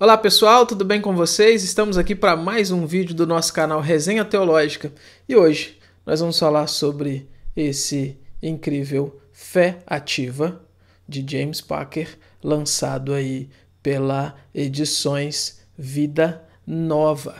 Olá pessoal, tudo bem com vocês? Estamos aqui para mais um vídeo do nosso canal Resenha Teológica e hoje nós vamos falar sobre esse incrível Fé Ativa de James Packer, lançado aí pela Edições Vida Nova.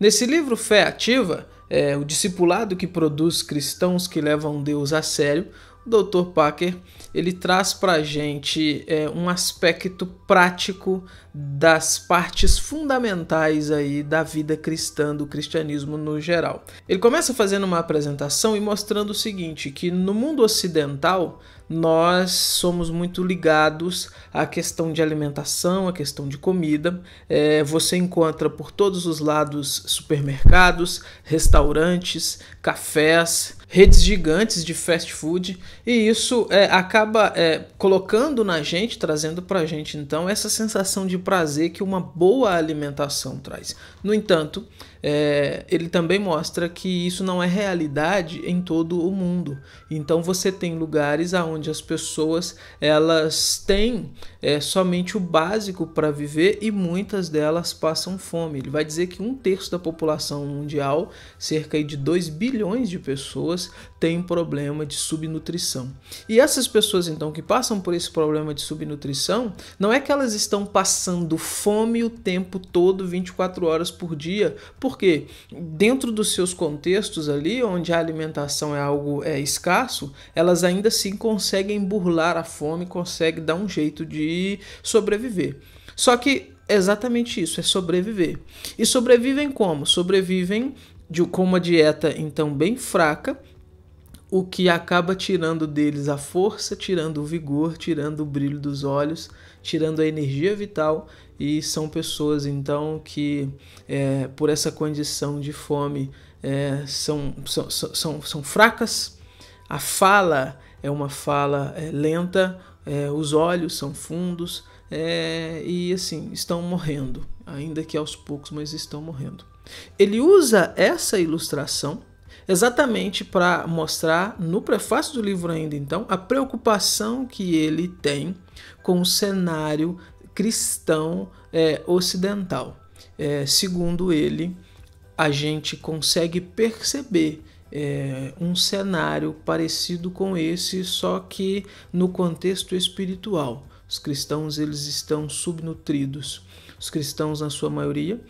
Nesse livro Fé Ativa, é, o discipulado que produz cristãos que levam Deus a sério, o Dr. Packer ele traz para a gente é, um aspecto prático das partes fundamentais aí da vida cristã, do cristianismo no geral. Ele começa fazendo uma apresentação e mostrando o seguinte, que no mundo ocidental nós somos muito ligados à questão de alimentação, à questão de comida. É, você encontra por todos os lados supermercados, restaurantes, cafés, redes gigantes de fast food, e isso é, acaba é, colocando na gente, trazendo para gente então essa sensação de prazer que uma boa alimentação traz. No entanto, é, ele também mostra que isso não é realidade em todo o mundo. Então você tem lugares aonde as pessoas elas têm é, somente o básico para viver e muitas delas passam fome. Ele vai dizer que um terço da população mundial, cerca de 2 bilhões de pessoas pessoas têm problema de subnutrição. E essas pessoas, então, que passam por esse problema de subnutrição, não é que elas estão passando fome o tempo todo, 24 horas por dia, porque dentro dos seus contextos ali, onde a alimentação é algo é, escasso, elas ainda assim conseguem burlar a fome, conseguem dar um jeito de sobreviver. Só que é exatamente isso, é sobreviver. E sobrevivem como? Sobrevivem de, com uma dieta então bem fraca, o que acaba tirando deles a força, tirando o vigor, tirando o brilho dos olhos, tirando a energia vital. E são pessoas então que, é, por essa condição de fome, é, são, são, são, são fracas. A fala é uma fala é, lenta, é, os olhos são fundos é, e assim estão morrendo, ainda que aos poucos, mas estão morrendo. Ele usa essa ilustração exatamente para mostrar no prefácio do livro ainda então a preocupação que ele tem com o cenário cristão é, ocidental. É, segundo ele, a gente consegue perceber é, um cenário parecido com esse, só que no contexto espiritual. Os cristãos eles estão subnutridos. Os cristãos, na sua maioria,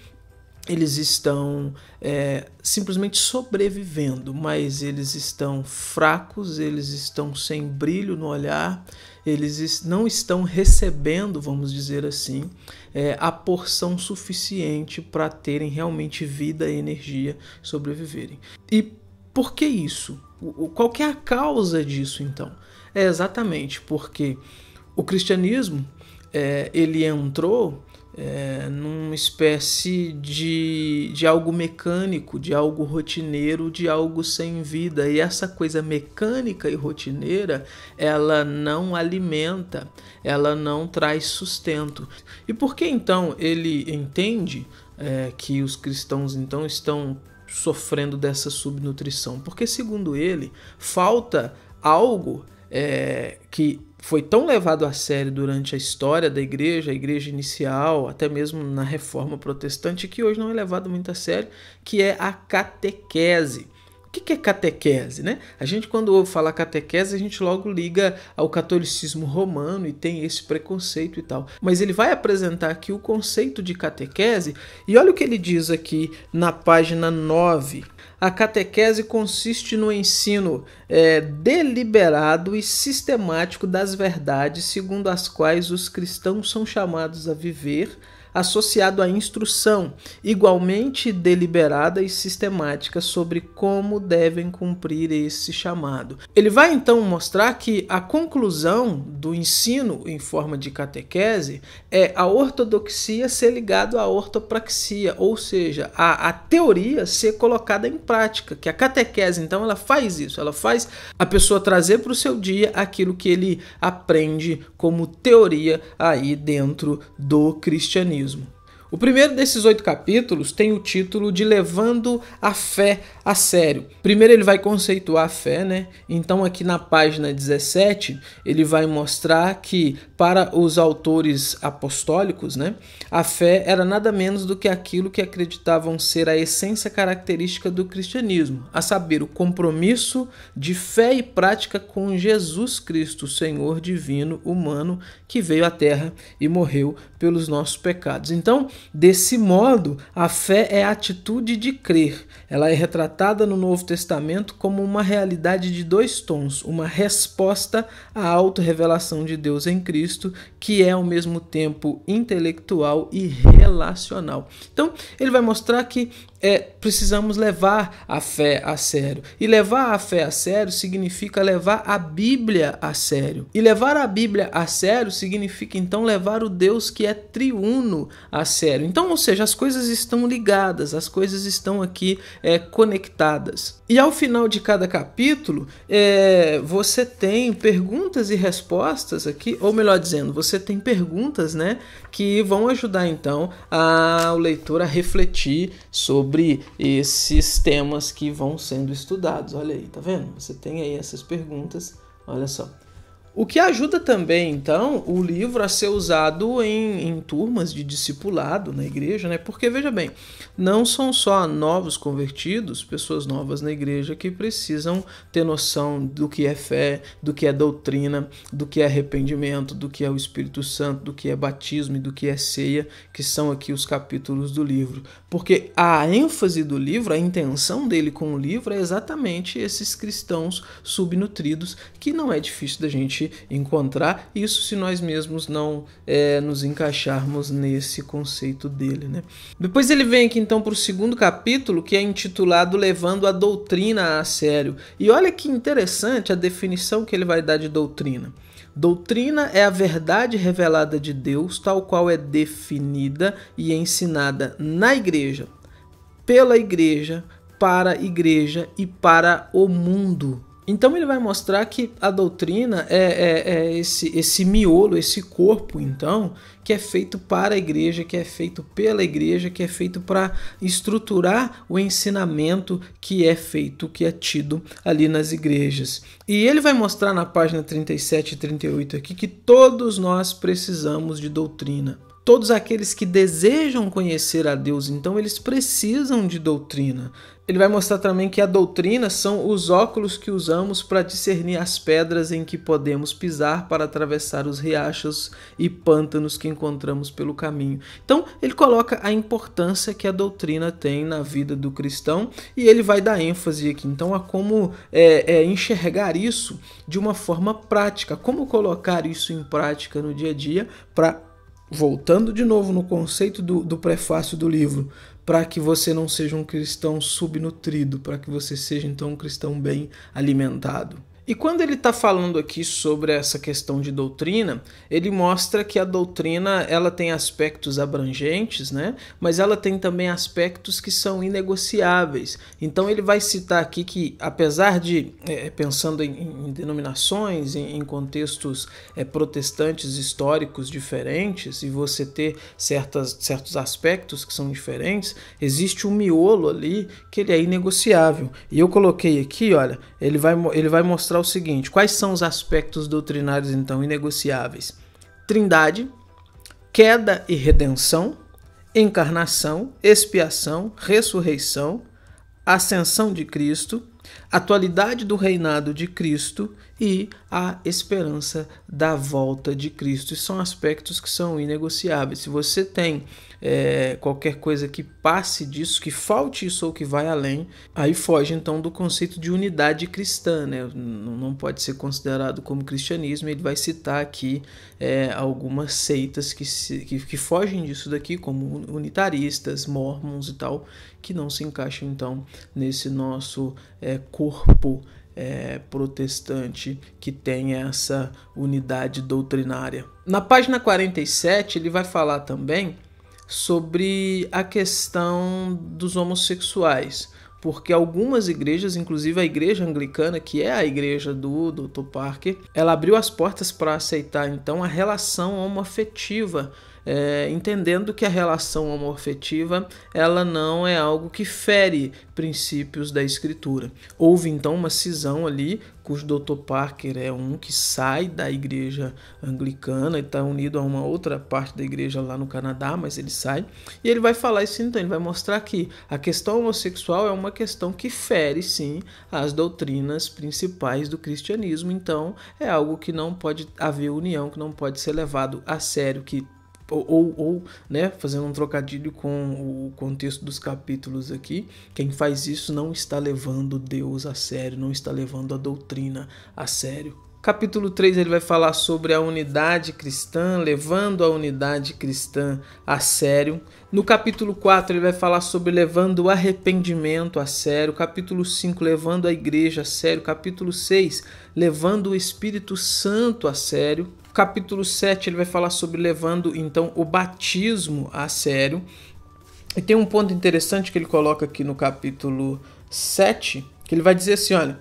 eles estão é, simplesmente sobrevivendo, mas eles estão fracos, eles estão sem brilho no olhar, eles não estão recebendo, vamos dizer assim, é, a porção suficiente para terem realmente vida e energia sobreviverem. E por que isso? Qual que é a causa disso então? É exatamente porque o cristianismo é, ele entrou é, numa espécie de, de algo mecânico, de algo rotineiro, de algo sem vida. E essa coisa mecânica e rotineira, ela não alimenta, ela não traz sustento. E por que então ele entende é, que os cristãos então estão sofrendo dessa subnutrição? Porque, segundo ele, falta algo é, que foi tão levado a sério durante a história da igreja, a igreja inicial, até mesmo na reforma protestante, que hoje não é levado muito a sério, que é a catequese que, que é catequese, né? A gente, quando ouve falar catequese, a gente logo liga ao catolicismo romano e tem esse preconceito e tal. Mas ele vai apresentar aqui o conceito de catequese, e olha o que ele diz aqui na página 9. A catequese consiste no ensino é, deliberado e sistemático das verdades segundo as quais os cristãos são chamados a viver, associado à instrução, igualmente deliberada e sistemática sobre como devem cumprir esse chamado. Ele vai então mostrar que a conclusão do ensino em forma de catequese é a ortodoxia ser ligado à ortopraxia, ou seja, a, a teoria ser colocada em prática, que a catequese então ela faz isso, ela faz a pessoa trazer para o seu dia aquilo que ele aprende como teoria aí dentro do cristianismo mesmo. O primeiro desses oito capítulos tem o título de Levando a Fé a Sério. Primeiro ele vai conceituar a fé, né? Então aqui na página 17 ele vai mostrar que para os autores apostólicos, né, a fé era nada menos do que aquilo que acreditavam ser a essência característica do cristianismo, a saber, o compromisso de fé e prática com Jesus Cristo, Senhor divino humano, que veio à terra e morreu pelos nossos pecados. Então, Desse modo, a fé é a atitude de crer. Ela é retratada no Novo Testamento como uma realidade de dois tons, uma resposta à autorrevelação de Deus em Cristo, que é ao mesmo tempo intelectual e relacional. Então, ele vai mostrar que é, precisamos levar a fé a sério. E levar a fé a sério significa levar a Bíblia a sério. E levar a Bíblia a sério significa então levar o Deus que é triuno a sério. Então, ou seja, as coisas estão ligadas, as coisas estão aqui é, conectadas. E ao final de cada capítulo, é, você tem perguntas e respostas aqui, ou melhor dizendo, você tem perguntas né, que vão ajudar então a, o leitor a refletir sobre sobre esses temas que vão sendo estudados. Olha aí, tá vendo? Você tem aí essas perguntas, olha só. O que ajuda também, então, o livro a ser usado em, em turmas de discipulado na igreja, né? Porque, veja bem, não são só novos convertidos, pessoas novas na igreja, que precisam ter noção do que é fé, do que é doutrina, do que é arrependimento, do que é o Espírito Santo, do que é batismo e do que é ceia, que são aqui os capítulos do livro. Porque a ênfase do livro, a intenção dele com o livro é exatamente esses cristãos subnutridos, que não é difícil da gente gente encontrar, isso se nós mesmos não é, nos encaixarmos nesse conceito dele. Né? Depois ele vem aqui então para o segundo capítulo, que é intitulado Levando a Doutrina a Sério. E olha que interessante a definição que ele vai dar de doutrina. Doutrina é a verdade revelada de Deus, tal qual é definida e ensinada na igreja, pela igreja, para a igreja e para o mundo. Então ele vai mostrar que a doutrina é, é, é, esse, esse miolo, esse corpo, então, que é feito para a igreja, que é feito pela igreja, que é feito para estruturar o ensinamento que é feito, que é tido ali nas igrejas. E ele vai mostrar na página 37 e 38 aqui que todos nós precisamos de doutrina. Todos aqueles que desejam conhecer a Deus, então, eles precisam de doutrina. Ele vai mostrar também que a doutrina são os óculos que usamos para discernir as pedras em que podemos pisar para atravessar os riachos e pântanos que encontramos pelo caminho. Então, ele coloca a importância que a doutrina tem na vida do cristão e ele vai dar ênfase aqui, então, a como é, é, enxergar isso de uma forma prática, como colocar isso em prática no dia a dia para voltando de novo no conceito do, do prefácio do livro, para que você não seja um cristão subnutrido, para que você seja então um cristão bem alimentado. E quando ele está falando aqui sobre essa questão de doutrina, ele mostra que a doutrina ela tem aspectos abrangentes, né? mas ela tem também aspectos que são inegociáveis. Então ele vai citar aqui que, apesar de, é, pensando em, em, denominações, em, em contextos é, protestantes históricos diferentes, e você ter certas, certos aspectos que são diferentes, existe um miolo ali que ele é inegociável. E eu coloquei aqui, olha, ele vai, ele vai mostrar mostrar o seguinte: quais são os aspectos doutrinários, então, inegociáveis? Trindade, queda e redenção, encarnação, expiação, ressurreição, ascensão de Cristo, atualidade do reinado de Cristo e a esperança da volta de Cristo. E são aspectos que são inegociáveis. Se você tem é, qualquer coisa que passe disso, que falte isso ou que vai além, aí foge então do conceito de unidade cristã, né? não pode ser considerado como cristianismo. Ele vai citar aqui é, algumas seitas que, se, que, que fogem disso daqui, como unitaristas, mormons e tal, que não se encaixam então nesse nosso é, corpo é, protestante que tem essa unidade doutrinária. Na página 47, ele vai falar também sobre a questão dos homossexuais, porque algumas igrejas, inclusive a igreja anglicana, que é a igreja do Dr. Parker, ela abriu as portas para aceitar então a relação homoafetiva é, entendendo que a relação homoafetiva ela não é algo que fere princípios da escritura. Houve então uma cisão ali, cujo Dr. Parker é um que sai da igreja anglicana e está unido a uma outra parte da igreja lá no Canadá, mas ele sai e ele vai falar isso então, ele vai mostrar que a questão homossexual é uma questão que fere sim as doutrinas principais do cristianismo, então é algo que não pode haver união, que não pode ser levado a sério, que ou, ou, ou, né, fazendo um trocadilho com o contexto dos capítulos aqui, quem faz isso não está levando Deus a sério, não está levando a doutrina a sério. Capítulo 3 ele vai falar sobre a unidade cristã, levando a unidade cristã a sério. No capítulo 4 ele vai falar sobre levando o arrependimento a sério. Capítulo 5 levando a igreja a sério. Capítulo 6 levando o Espírito Santo a sério capítulo 7 ele vai falar sobre levando então o batismo a sério. E tem um ponto interessante que ele coloca aqui no capítulo 7, que ele vai dizer assim, olha,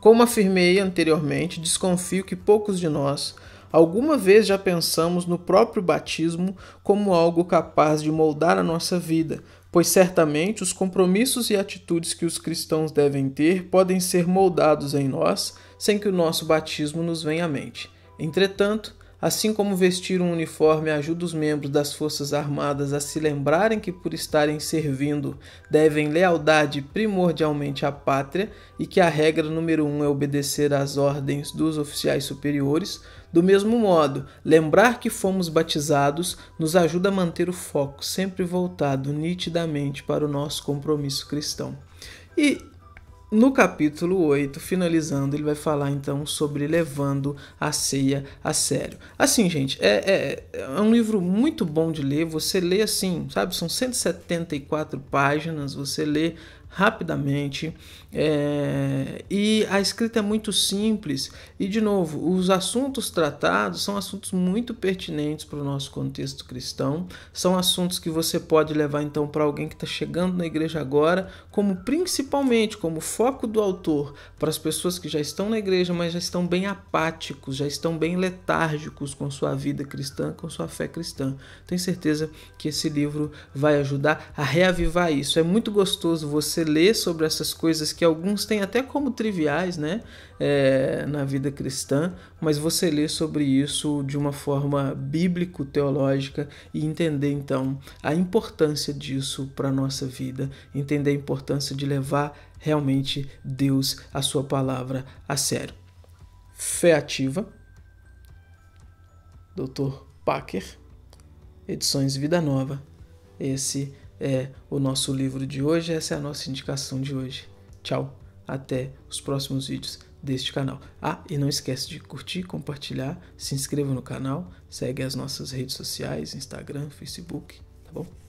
como afirmei anteriormente, desconfio que poucos de nós alguma vez já pensamos no próprio batismo como algo capaz de moldar a nossa vida, pois certamente os compromissos e atitudes que os cristãos devem ter podem ser moldados em nós sem que o nosso batismo nos venha à mente. Entretanto, assim como vestir um uniforme ajuda os membros das Forças Armadas a se lembrarem que, por estarem servindo, devem lealdade primordialmente à pátria e que a regra número um é obedecer às ordens dos oficiais superiores, do mesmo modo, lembrar que fomos batizados nos ajuda a manter o foco sempre voltado nitidamente para o nosso compromisso cristão. E no capítulo 8, finalizando, ele vai falar então sobre levando a ceia a sério. Assim, gente, é, é, é, um livro muito bom de ler. Você lê assim, sabe? São 174 páginas, você lê rapidamente. É, e a escrita é muito simples. E, de novo, os assuntos tratados são assuntos muito pertinentes para o nosso contexto cristão. São assuntos que você pode levar então para alguém que está chegando na igreja agora, como principalmente como foco do autor para as pessoas que já estão na igreja, mas já estão bem apáticos, já estão bem letárgicos com sua vida cristã, com sua fé cristã. Tenho certeza que esse livro vai ajudar a reavivar isso. É muito gostoso você você lê sobre essas coisas que alguns têm até como triviais, né, é, na vida cristã, mas você lê sobre isso de uma forma bíblico-teológica e entender então a importância disso para a nossa vida, entender a importância de levar realmente Deus, a sua palavra, a sério. Fé ativa, Dr. Packer, Edições Vida Nova. Esse é o nosso livro de hoje, essa é a nossa indicação de hoje. Tchau, até os próximos vídeos deste canal. Ah, e não esquece de curtir, compartilhar, se inscreva no canal, segue as nossas redes sociais, Instagram, Facebook, tá bom?